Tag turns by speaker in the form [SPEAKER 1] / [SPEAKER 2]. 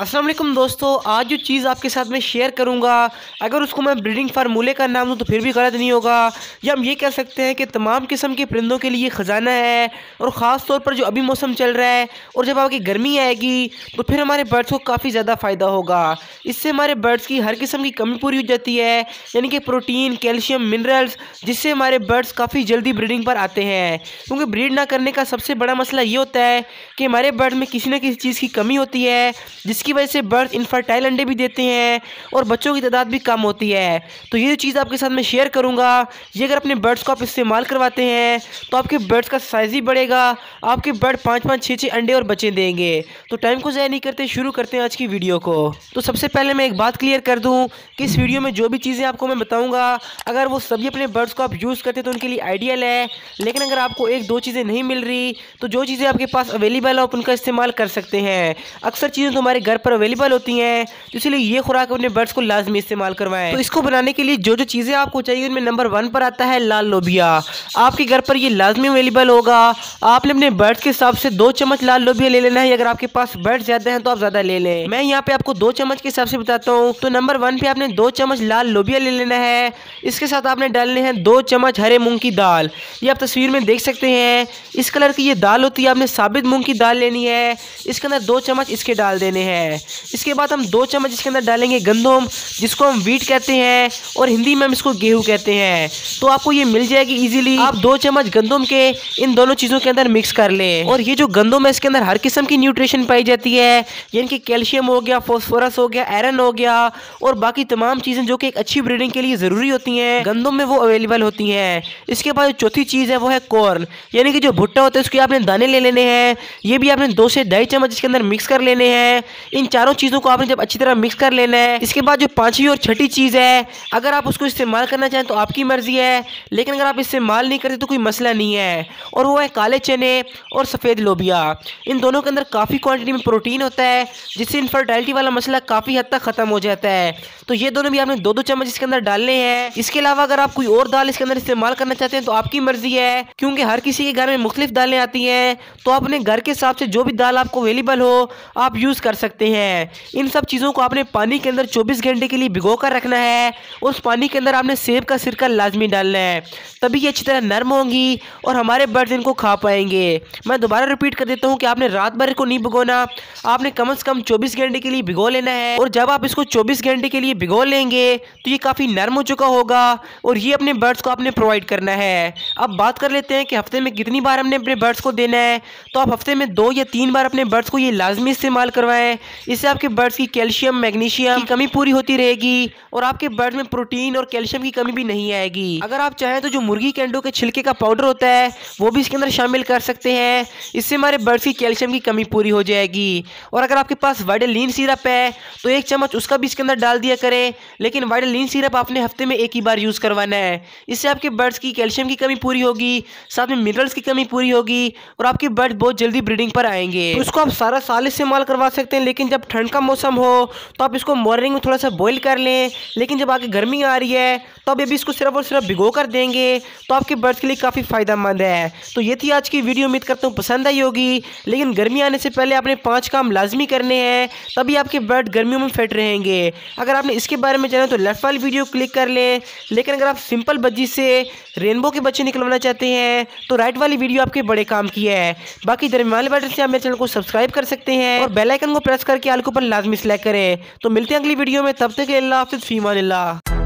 [SPEAKER 1] असलम दोस्तों आज जो चीज़ आपके साथ मैं शेयर करूंगा अगर उसको मैं ब्रीडिंग फार्मूले का नाम दूँ तो फिर भी गलत नहीं होगा या हम ये कह सकते हैं कि तमाम किस्म के परिंदों के लिए ख़जाना है और ख़ास तौर पर जो अभी मौसम चल रहा है और जब आपकी गर्मी आएगी तो फिर हमारे बर्ड्स को काफ़ी ज़्यादा फ़ायदा होगा इससे हमारे बर्ड्स की हर किस्म की कमी पूरी हो जाती है यानी कि प्रोटीन कैल्शियम मिनरल्स जिससे हमारे बर्ड्स काफ़ी जल्दी ब्रीडिंग पर आते हैं क्योंकि ब्रीड ना करने का सबसे बड़ा मसला ये होता है कि हमारे बर्ड में किसी न किसी चीज़ की कमी होती है जिसकी जिसकी वजह से बर्ड्स इनफर्टाइल अंडे भी देते हैं और बच्चों की तादाद भी कम होती है तो ये चीज़ आपके साथ मैं शेयर करूँगा ये अगर अपने बर्ड्स को आप इस्तेमाल करवाते हैं तो आपके बर्ड्स का साइज़ ही बढ़ेगा आपके बर्ड पाँच पाँच छः छः अंडे और बच्चे देंगे तो टाइम को ज़ाया नहीं करते शुरू करते हैं आज की वीडियो को तो सबसे पहले मैं एक बात क्लियर कर दूँ कि इस वीडियो में जो भी चीज़ें आपको मैं बताऊँगा अगर वो सभी अपने बर्ड्स को आप यूज़ करते तो उनके लिए आइडियल है लेकिन अगर आपको एक दो चीज़ें नहीं मिल रही तो जो चीज़ें आपके पास अवेलेबल है आप उनका इस्तेमाल कर सकते हैं अक्सर चीज़ें तो हमारे घर घर पर अवेलेबल होती हैं तो इसलिए ये खुराक अपने बर्ड्स को लाजमी इस्तेमाल करवाएं तो इसको बनाने के लिए जो जो चीज़ें आपको चाहिए उनमें नंबर वन पर आता है लाल लोबिया आपके घर पर ये लाजमी अवेलेबल होगा आपने अपने बर्ड्स के हिसाब से दो चम्मच लाल लोबिया ले लेना है अगर आपके पास बर्ड ज़्यादा है तो आप ज़्यादा ले लें मैं यहाँ पे आपको दो चम्मच के हिसाब से बताता हूँ तो नंबर वन पे आपने दो चम्मच लाल लोबिया ले लेना है इसके साथ आपने डालने हैं दो चम्मच हरे मूंग की दाल ये आप तस्वीर में देख सकते हैं इस कलर की ये दाल होती है आपने साबित मूंग की दाल लेनी है इसके अंदर दो चम्मच इसके डाल देने हैं है इसके बाद हम दो चम्मच इसके अंदर डालेंगे गंदम जिसको हम वीट कहते हैं और हिंदी में हम इसको गेहूँ कहते हैं तो आपको ये मिल जाएगी इजीली आप दो चम्मच गंदम के इन दोनों चीज़ों के अंदर मिक्स कर लें और ये जो गंदम है इसके अंदर हर किस्म की न्यूट्रिशन पाई जाती है यानी कि कैल्शियम हो गया फॉस्फोरस हो गया आयरन हो गया और बाकी तमाम चीज़ें जो कि एक अच्छी ब्रीडिंग के लिए ज़रूरी होती हैं गंदम में वो अवेलेबल होती हैं इसके बाद चौथी चीज़ है वो है कॉर्न यानी कि जो भुट्टा होता है उसके आपने दाने ले लेने हैं ये भी आपने दो से ढाई चम्मच इसके अंदर मिक्स कर लेने हैं इन चारों चीज़ों को आपने जब अच्छी तरह मिक्स कर लेना है इसके बाद जो पाँचवीं और छठी चीज़ है अगर आप उसको इस्तेमाल करना चाहें तो आपकी मर्ज़ी है लेकिन अगर आप इस्तेमाल नहीं करते तो कोई मसला नहीं है और वो है काले चने और सफ़ेद लोबिया इन दोनों के अंदर काफ़ी क्वान्टिटी में प्रोटीन होता है जिससे इनफर्टाइलिटी वाला मसला काफ़ी हद तक ख़त्म हो जाता है तो ये दोनों भी आपने दो दो चम्मच इसके अंदर डालने हैं इसके अलावा अगर आप कोई और दाल इसके अंदर इस्तेमाल करना चाहते हैं तो आपकी मर्ज़ी है क्योंकि हर किसी के घर में मुख्तलिफ दालें आती हैं तो अपने घर के हिसाब से जो भी दाल आपको अवेलेबल हो आप यूज़ कर सकते सकते हैं इन सब चीज़ों को आपने पानी के अंदर चौबीस घंटे के लिए भिगो कर रखना है उस पानी के अंदर आपने सेब का सिरका लाजमी डालना है तभी ये अच्छी तरह नर्म होंगी और हमारे बर्ड्स इनको खा पाएंगे मैं दोबारा रिपीट कर देता हूँ कि आपने रात भर को नहीं भिगोना आपने कम अज़ कम चौबीस घंटे के लिए भिगो लेना है और जब आप इसको चौबीस घंटे के लिए भिगो लेंगे तो ये काफ़ी नर्म हो चुका होगा और ये अपने बर्ड्स को आपने प्रोवाइड करना है अब बात कर लेते हैं कि हफ्ते में कितनी बार हमने अपने बर्ड्स को देना है तो आप हफ्ते में दो या तीन बार अपने बर्ड्स को ये लाजमी इस्तेमाल करवाएं इससे आपके बर्ड्स की कैल्शियम मैग्नीशियम की कमी पूरी होती रहेगी और आपके बर्ड में प्रोटीन और कैल्शियम की कमी भी नहीं आएगी अगर आप चाहें तो जो मुर्गी के अंडों के छिलके का पाउडर होता है वो भी इसके अंदर शामिल कर सकते हैं इससे हमारे बर्ड्स की कैल्शियम की कमी पूरी हो जाएगी और अगर आपके पास वाइडलिन सिरप है तो एक चम्मच उसका भी इसके अंदर डाल दिया करें लेकिन वाइडलिन सिरप आपने हफ्ते में एक ही बार यूज़ करवाना है इससे आपके बर्ड्स की कैल्शियम की कमी पूरी होगी साथ में मिनरल्स की कमी पूरी होगी और आपके बर्ड बहुत जल्दी ब्रीडिंग पर आएंगे उसको तो आप सारा साल इस्तेमाल करवा सकते हैं लेकिन लेकिन जब ठंड का मौसम हो तो आप इसको मॉर्निंग में थोड़ा सा बॉईल कर लें लेकिन जब आगे गर्मी आ रही है तो आप इसको सिर्फ और सिर्फ भिगो कर देंगे तो आपके बर्ड्स के लिए काफ़ी फ़ायदेमंद है तो ये थी आज की वीडियो उम्मीद करता हूँ पसंद आई होगी लेकिन गर्मी आने से पहले आपने पाँच काम लाजमी करने हैं तभी आपके बर्ड गर्मियों में फिट रहेंगे अगर आपने इसके बारे में जाना तो लेफ्ट वाली वीडियो क्लिक कर लें लेकिन अगर आप सिंपल बज्जी से रेनबो के बच्चे निकलवाना चाहते हैं तो राइट वाली वीडियो आपके बड़े काम की है बाकी दरमियान बटन से आप मेरे चैनल को सब्सक्राइब कर सकते हैं और बेलाइकन को प्रेस करके आल के ऊपर लाजमी सिलेक्ट करें तो मिलते हैं अगली वीडियो में तब तक अल्लाह हाफिज़ फीमा